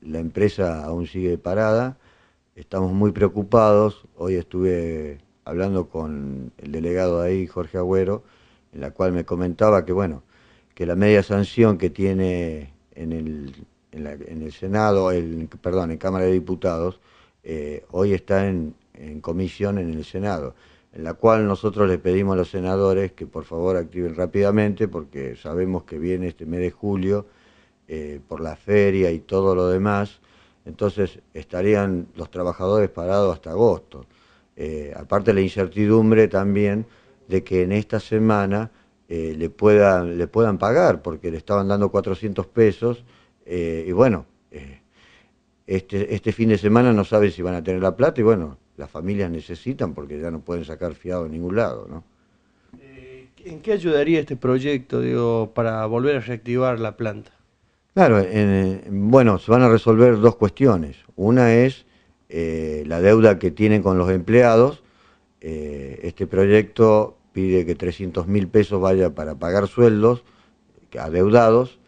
La empresa aún sigue parada, estamos muy preocupados. Hoy estuve hablando con el delegado ahí, Jorge Agüero, en la cual me comentaba que, bueno, que la media sanción que tiene en el, Senado, perdón, en Cámara de Diputados, eh, hoy está en, en comisión en el Senado, en la cual nosotros les pedimos a los senadores que por favor activen rápidamente, porque sabemos que viene este mes de julio eh, por la feria y todo lo demás, entonces estarían los trabajadores parados hasta agosto. Eh, aparte la incertidumbre también de que en esta semana eh, le, puedan, pagar, porque le estaban dando 400 pesos y bueno, este, este fin de semana no saben si van a tener la plata y bueno, las familias necesitan porque ya no pueden sacar fiado en ningún lado, ¿no? ¿En qué ayudaría este proyecto, digo, para volver a reactivar la planta? Claro, bueno, se van a resolver dos cuestiones. Una es eh, la deuda que tienen con los empleados. Eh, este proyecto pide que 300 mil pesos vaya para pagar sueldos adeudados.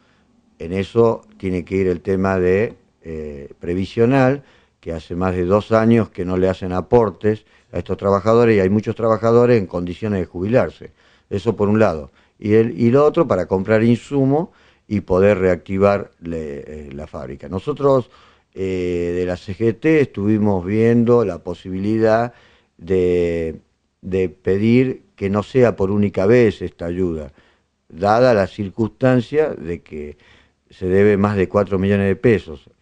En eso tiene que ir el tema de eh, previsional, que hace más de dos años que no le hacen aportes a estos trabajadores y hay muchos trabajadores en condiciones de jubilarse. Eso por un lado. Y, el, y lo otro, para comprar insumo y poder reactivar eh, la fábrica. Nosotros eh, de la CGT estuvimos viendo la posibilidad de, de pedir que no sea por única vez esta ayuda, dada la circunstancia de que se debe más de 4 millones de pesos